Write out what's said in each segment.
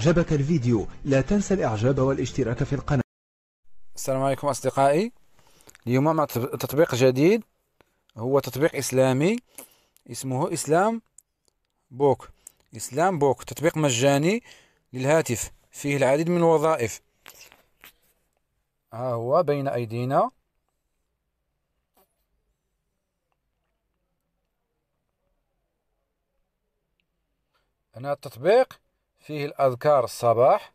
أعجبك الفيديو لا تنسى الإعجاب والاشتراك في القناة السلام عليكم أصدقائي اليوم مع تطبيق جديد هو تطبيق إسلامي اسمه إسلام بوك إسلام بوك تطبيق مجاني للهاتف فيه العديد من الوظائف ها هو بين أيدينا هنا التطبيق فيه الأذكار الصباح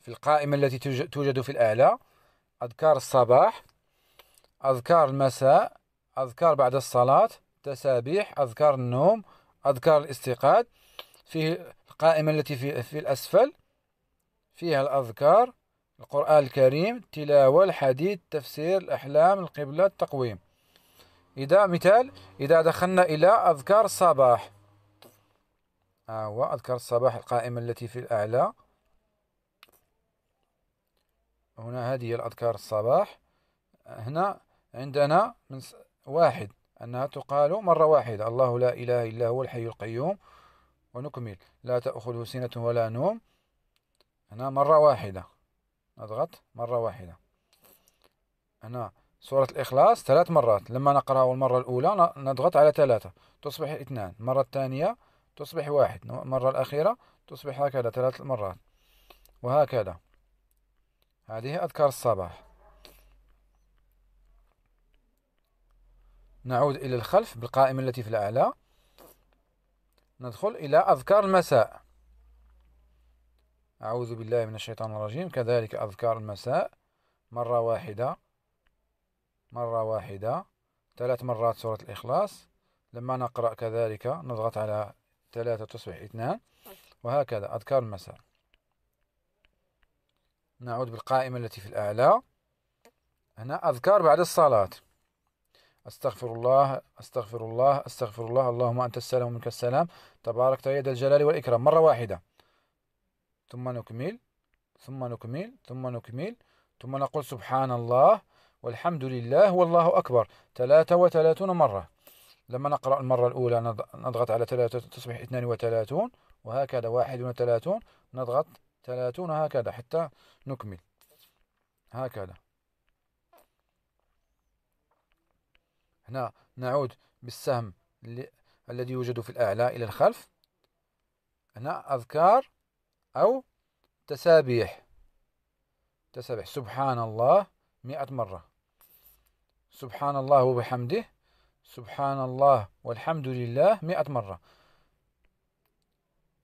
في القائمة التي توجد في الأعلى أذكار الصباح أذكار المساء أذكار بعد الصلاة تسابيح أذكار النوم أذكار الاستيقاظ فيه القائمة التي في, في الأسفل فيها الأذكار القرآن الكريم التلاوة الحديث التفسير الأحلام القبلة التقويم إذا مثال إذا دخلنا إلى أذكار الصباح ها هو أذكر الصباح القائمة التي في الأعلى هنا هذه هي الأذكار الصباح هنا عندنا من واحد أنها تقال مرة واحدة الله لا إله إلا هو الحي القيوم ونكمل لا تأخذه سنة ولا نوم هنا مرة واحدة نضغط مرة واحدة هنا سورة الإخلاص ثلاث مرات لما نقرأه المرة الأولى نضغط على ثلاثة تصبح اثنان مرة الثانية تصبح واحد المرة الأخيرة تصبح هكذا ثلاث مرات وهكذا هذه أذكار الصباح نعود إلى الخلف بالقائمة التي في الأعلى ندخل إلى أذكار المساء أعوذ بالله من الشيطان الرجيم كذلك أذكار المساء مرة واحدة مرة واحدة ثلاث مرات سورة الإخلاص لما نقرأ كذلك نضغط على ثلاثة تصبح اثنان وهكذا أذكار المساء نعود بالقائمة التي في الأعلى هنا أذكار بعد الصلاة أستغفر الله أستغفر الله أستغفر الله اللهم أنت السلام ومنك السلام تبارك يا ذا الجلال والإكرام مرة واحدة ثم نكمل ثم نكمل ثم نكمل ثم نقول سبحان الله والحمد لله والله أكبر ثلاثة وثلاثون مرة لما نقرأ المرة الأولى نضغط على ثلاثة تصبح 32 وهكذا 31 نضغط 30 هكذا حتى نكمل هكذا هنا نعود بالسهم الذي يوجد في الأعلى إلى الخلف هنا أذكار أو تسابيح تسابيح سبحان الله مئة مرة سبحان الله وبحمده سبحان الله والحمد لله مئة مرة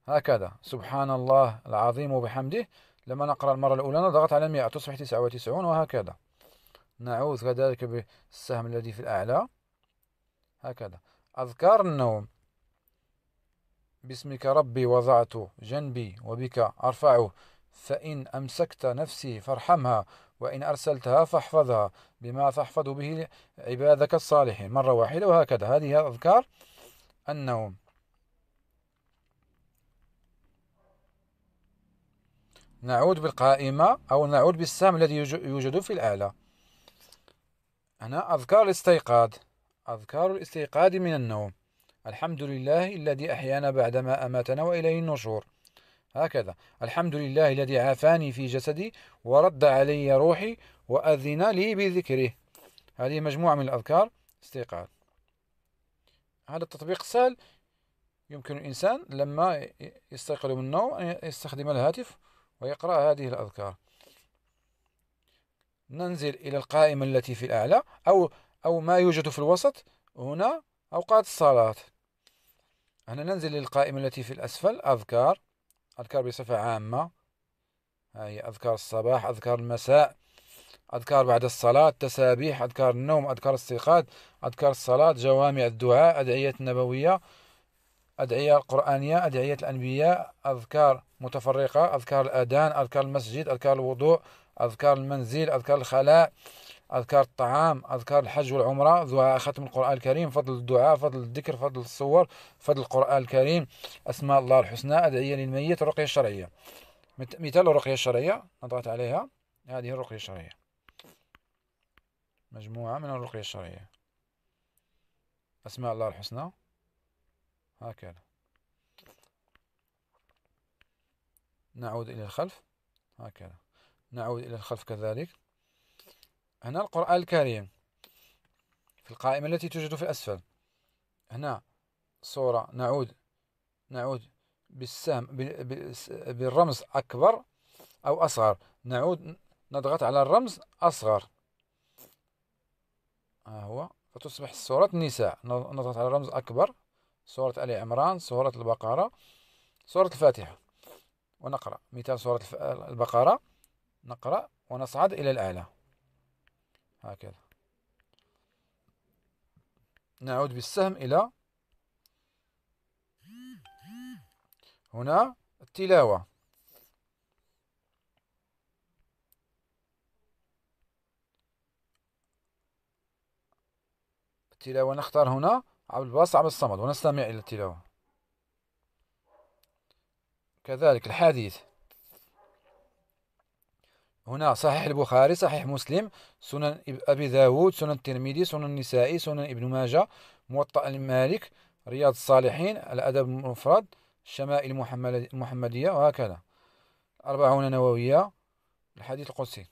هكذا سبحان الله العظيم وبحمده لما نقرأ المرة الأولى نضغط على مئة تصبح تسعة وتسعون وهكذا نعوذ كذلك بالسهم الذي في الأعلى هكذا أذكار النوم باسمك ربي وضعت جنبي وبك أرفعه فإن أمسكت نفسي فارحمها وإن أرسلتها فاحفظها بما تحفظ به عبادك الصالحين مرة واحدة وهكذا هذه أذكار النوم نعود بالقائمة أو نعود بالسهم الذي يوجد في الآلة هنا أذكار الاستيقاظ أذكار الاستيقاظ من النوم الحمد لله الذي أحيانا بعدما أماتنا وإليه النشور هكذا الحمد لله الذي عافاني في جسدي ورد علي روحي وأذن لي بذكره هذه مجموعة من الأذكار استيقاظ هذا التطبيق سهل يمكن الإنسان لما يستيقظ من النوم أن يستخدم الهاتف ويقرأ هذه الأذكار ننزل إلى القائمة التي في الأعلى أو أو ما يوجد في الوسط هنا أوقات الصلاة هنا ننزل للقائمة التي في الأسفل أذكار أذكار بصفة عامة هاي أذكار الصباح أذكار المساء أذكار بعد الصلاة تسابيح أذكار النوم أذكار الصيقات أذكار الصلاة جوامع الدعاء أدعية نبوية أدعية قرآنية أدعية الأنبياء أذكار متفرقة أذكار الأذان أذكار المسجد أذكار الوضوء أذكار المنزل أذكار الخلاء أذكار الطعام أذكار الحج والعمرة دعاء ختم القرآن الكريم فضل الدعاء فضل الذكر فضل الصور فضل القرآن الكريم أسماء الله الحسنى أدعية للميت الرقية الشرعية مثال الرقية الشرعية نضغط عليها هذه الرقية الشرعية مجموعة من الرقية الشرعية أسماء الله الحسنى هكذا نعود إلى الخلف هكذا نعود إلى الخلف كذلك هنا القرآن الكريم في القائمة التي توجد في الأسفل هنا صورة نعود نعود بالسهم بالرمز أكبر أو أصغر نعود نضغط على الرمز أصغر ها هو فتصبح صورة النساء نضغط على الرمز أكبر سورة آل عمران سورة البقرة سورة الفاتحة ونقرأ مثال سورة البقرة نقرأ ونصعد إلى الأعلى هكذا نعود بالسهم إلى هنا التلاوة التلاوة نختار هنا عبد الباسط عبد الصمد ونستمع إلى التلاوة كذلك الحديث هنا صحيح البخاري صحيح مسلم سنن أبي داود سنن الترمذي سنن النسائي سنن ابن ماجة موطأ المالك رياض الصالحين الأدب المفرد الشمائل المحمدية وهكذا أربعون نووية الحديث القدسي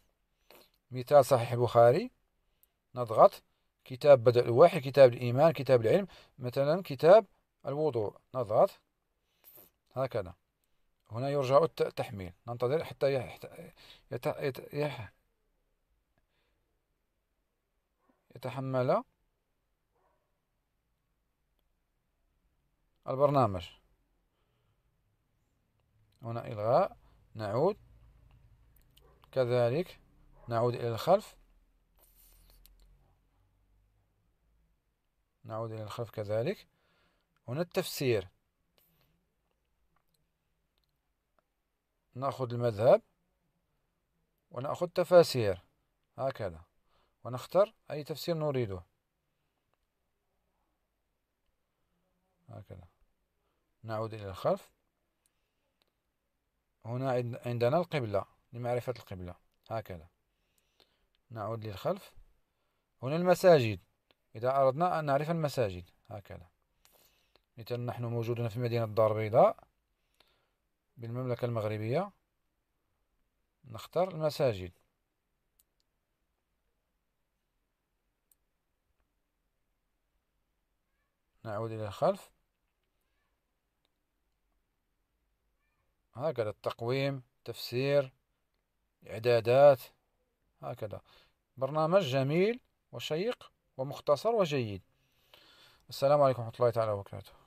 مثال صحيح البخاري نضغط كتاب بدء الوحي كتاب الإيمان كتاب العلم مثلا كتاب الوضوء نضغط هكذا هنا يرجع التحميل ننتظر حتى يتحمل البرنامج هنا إلغاء نعود كذلك نعود إلى الخلف نعود إلى الخلف كذلك هنا التفسير نأخذ المذهب ونأخذ تفاسير هكذا ونختار أي تفسير نريده هكذا نعود إلى الخلف هنا عندنا القبلة لمعرفة القبلة هكذا نعود للخلف هنا المساجد إذا أردنا أن نعرف المساجد هكذا مثلا نحن موجودون في مدينة الدار البيضاء بالمملكة المغربية نختار المساجد نعود إلى الخلف هكذا التقويم تفسير إعدادات هكذا برنامج جميل وشيق ومختصر وجيد السلام عليكم ورحمة الله تعالى وبركاته